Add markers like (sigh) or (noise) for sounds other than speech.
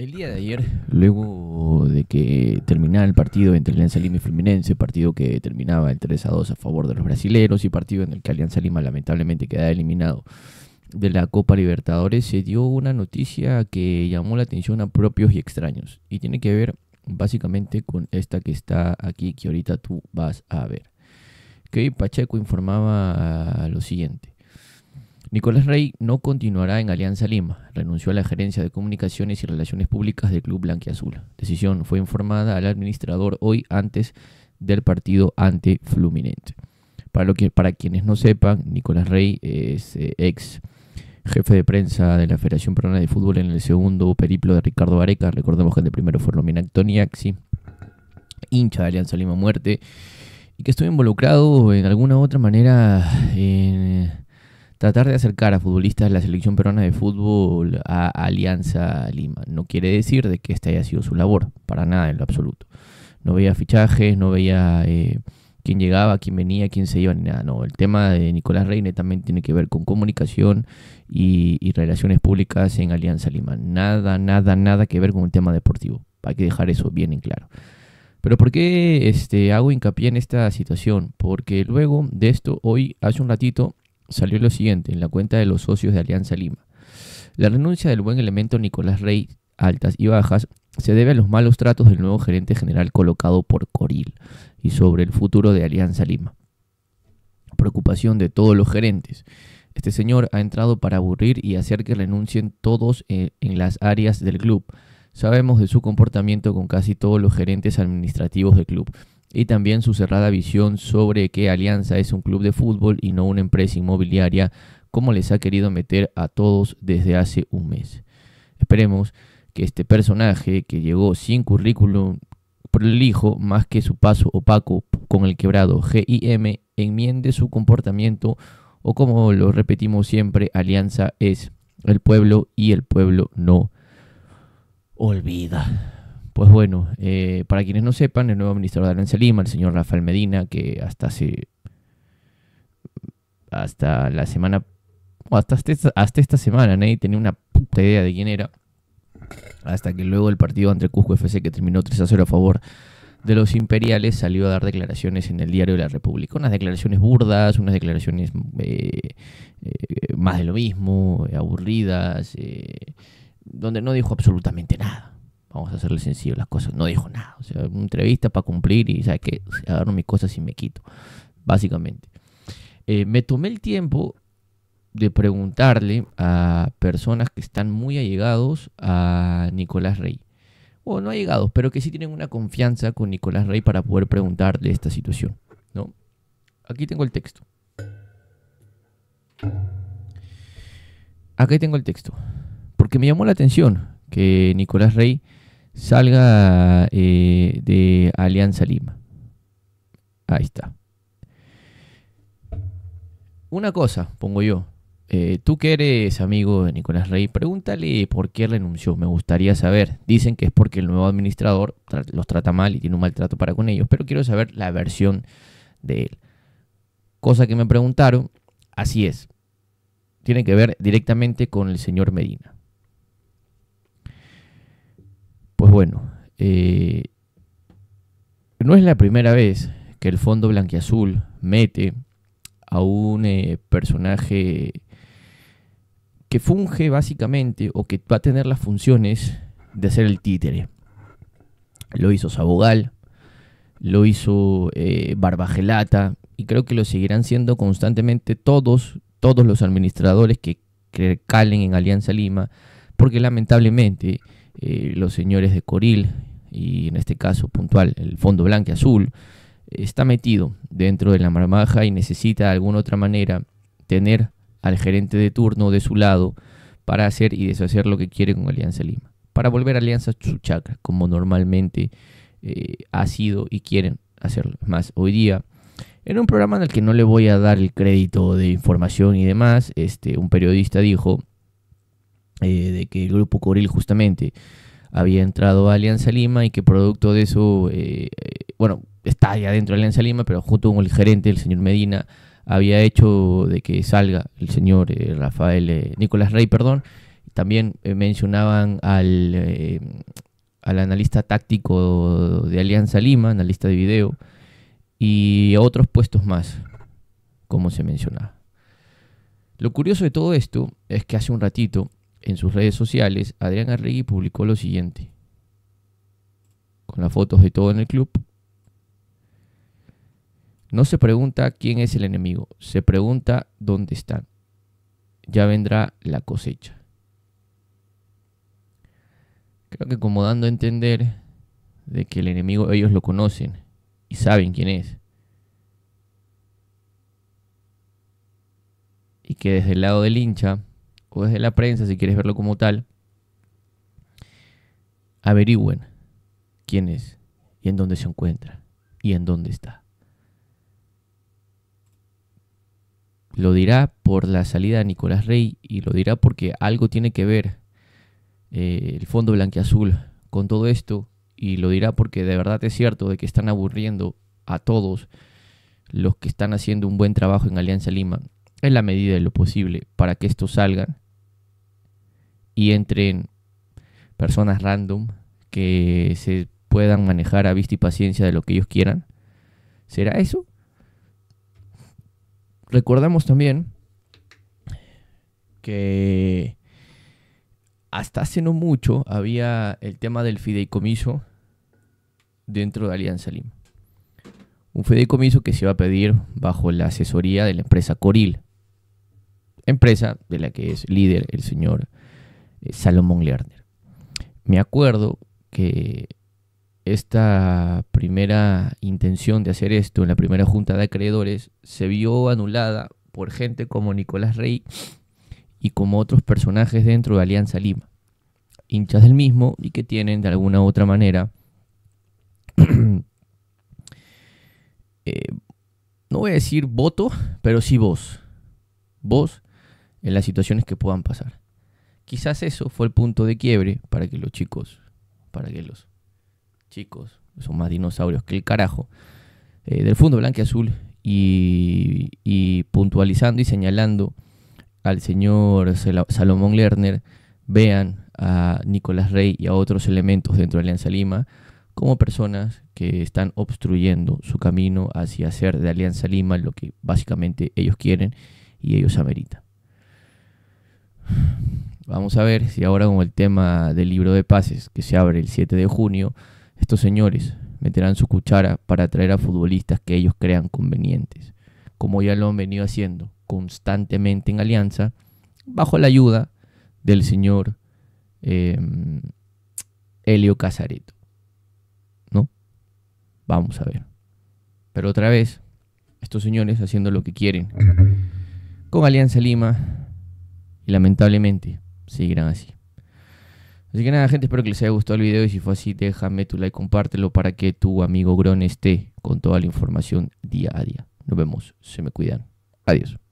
El día de ayer, luego de que terminaba el partido entre Alianza Lima y Fluminense, partido que terminaba el 3 a 2 a favor de los brasileños y partido en el que Alianza Lima lamentablemente queda eliminado de la Copa Libertadores, se dio una noticia que llamó la atención a propios y extraños y tiene que ver básicamente con esta que está aquí que ahorita tú vas a ver. Que Pacheco informaba lo siguiente. Nicolás Rey no continuará en Alianza Lima, renunció a la gerencia de comunicaciones y relaciones públicas del Club Blanquiazul. Decisión fue informada al administrador hoy antes del partido ante Fluminense. Para, lo que, para quienes no sepan, Nicolás Rey es eh, ex jefe de prensa de la Federación Peruana de Fútbol en el segundo periplo de Ricardo Areca. Recordemos que el primero fue Tony Toniaxi, hincha de Alianza Lima Muerte, y que estuvo involucrado en alguna u otra manera en tratar de acercar a futbolistas de la selección peruana de fútbol a Alianza Lima. No quiere decir de que esta haya sido su labor, para nada en lo absoluto. No veía fichajes, no veía eh, quién llegaba, quién venía, quién se iba, ni nada. No, el tema de Nicolás Reine también tiene que ver con comunicación y, relaciones públicas en Alianza Lima. Nada, nada, nada que ver con el tema deportivo. Hay que dejar eso bien en claro. Pero ¿por qué este, hago hincapié en esta situación? Porque luego de esto, hoy, hace un ratito, salió lo siguiente en la cuenta de los socios de Alianza Lima. La renuncia del buen elemento Nicolás Rey, altas y bajas, se debe a los malos tratos del nuevo gerente general colocado por Coril y sobre el futuro de Alianza Lima. Preocupación de todos los gerentes. Este señor ha entrado para aburrir y hacer que renuncien todos e, en, las áreas del club. Sabemos de su comportamiento con casi todos los gerentes administrativos del club y también su cerrada visión sobre que Alianza es un club de fútbol y no una empresa inmobiliaria como les ha querido meter a todos desde hace un mes. Esperemos que este personaje que llegó sin currículum prolijo más que su paso opaco con el quebrado GIM enmiende su comportamiento o como lo repetimos siempre, Alianza es el pueblo y el pueblo no olvida. Pues bueno, eh, para quienes no sepan, el nuevo ministro de Alianza Lima, el señor Rafael Medina, que hasta hace, hasta la semana, hasta, este, hasta, esta semana nadie tenía una puta idea de quién era, hasta que luego el partido entre Cusco FC, que terminó 3 a 0 a favor de los imperiales, salió a dar declaraciones en el Diario de la República. Unas declaraciones burdas, unas declaraciones eh, eh, más de lo mismo, aburridas, donde no dijo absolutamente nada Vamos a hacerle sencillo las cosas. No dijo nada. O sea, una entrevista para cumplir y, ¿sabes qué? Agarro mis cosas y me quito. Básicamente. Eh, me tomé el tiempo de preguntarle a personas que están muy allegados a Nicolás Rey. O no allegados, pero que sí tienen una confianza con Nicolás Rey para poder preguntarle esta situación. ¿no? Aquí tengo el texto. Aquí tengo el texto. Porque me llamó la atención que Nicolás Rey salga eh, de Alianza Lima. Ahí está. Una cosa, pongo yo. Eh, tú que eres amigo de Nicolás Rey, pregúntale por qué renunció. Me gustaría saber. Dicen que es porque el nuevo administrador los trata mal y tiene un maltrato para con ellos, pero quiero saber la versión de él. Cosa que me preguntaron, así es. Tiene que ver directamente con el señor Medina. Pues bueno, eh, no es la primera vez que el Fondo Blanquiazul mete a un eh, personaje que funge básicamente o que va a tener las funciones de ser el títere. Lo hizo Sabogal, lo hizo eh, Barbagelata y creo que lo seguirán siendo constantemente todos, todos los administradores que calen en Alianza Lima, porque lamentablemente eh, los señores de Coril y en este caso puntual el Fondo Blanque Azul, está metido dentro de la marmaja y necesita de alguna otra manera tener al gerente de turno de su lado para hacer y deshacer lo que quiere con Alianza Lima, para volver a Alianza su como normalmente eh, ha sido y quieren hacerlo. Más hoy día, en un programa en el que no le voy a dar el crédito de información y demás, este, un periodista dijo eh, de que el grupo Coril justamente había entrado a Alianza Lima y que producto de eso, eh, eh, bueno, está ya dentro de Alianza Lima, pero junto con el gerente, el señor Medina, había hecho de que salga el señor Rafael, Nicolás Rey, perdón. También mencionaban al, al analista táctico de Alianza Lima, analista de video, y otros puestos más, como se mencionaba. Lo curioso de todo esto es que hace un ratito en sus redes sociales, Adrián Arregui publicó lo siguiente, con las fotos de todo en el club. No se pregunta quién es el enemigo, se pregunta dónde están. Ya vendrá la cosecha. Creo que como dando a entender de que el enemigo ellos lo conocen y saben quién es. Y que desde el lado del hincha o desde la prensa, si quieres verlo como tal, averigüen quién es y en dónde se encuentra y en dónde está. Lo dirá por la salida de Nicolás Rey y lo dirá porque algo tiene que ver eh, el fondo blanqueazul con todo esto y lo dirá porque de verdad es cierto de que están aburriendo a todos los que están haciendo un buen trabajo en Alianza Lima en la medida de lo posible para que esto salgan y entren personas random que se puedan manejar a vista y paciencia de lo que ellos quieran. ¿Será eso? Recordamos también que hasta hace no mucho había el tema del fideicomiso dentro de Alianza Lima. Un fideicomiso que se iba a pedir bajo la asesoría de la empresa Coril, empresa de la que es líder el señor eh, Salomón Lerner. Me acuerdo que esta primera intención de hacer esto en la primera junta de acreedores se vio anulada por gente como Nicolás Rey y como otros personajes dentro de Alianza Lima, hinchas del mismo y que tienen de alguna u otra manera, (clears throat) eh, no voy a decir voto, pero sí voz, voz en las situaciones que puedan pasar. Quizás eso fue el punto de quiebre para que los chicos, para que los chicos, son más dinosaurios que el carajo, eh, del Fondo Blanqueazul y, y puntualizando y señalando al señor Salomón Lerner, vean a Nicolás Rey y a otros elementos dentro de Alianza Lima como personas que están obstruyendo su camino hacia hacer de Alianza Lima lo que básicamente ellos quieren y ellos ameritan. Vamos a ver si ahora con el tema del libro de pases que se abre el 7 de junio, estos señores meterán su cuchara para atraer a futbolistas que ellos crean convenientes, como ya lo han venido haciendo constantemente en Alianza, bajo la ayuda del señor Helio em, Casareto. ¿No? Vamos a ver. Pero otra vez, estos señores haciendo lo que quieren con Alianza Lima y lamentablemente seguirán así. Así que nada, gente, espero que les haya gustado el video y si fue así, déjame tu like, compártelo para que tu amigo Gron esté con toda la información día a día. Nos vemos, se me cuidan. Adiós.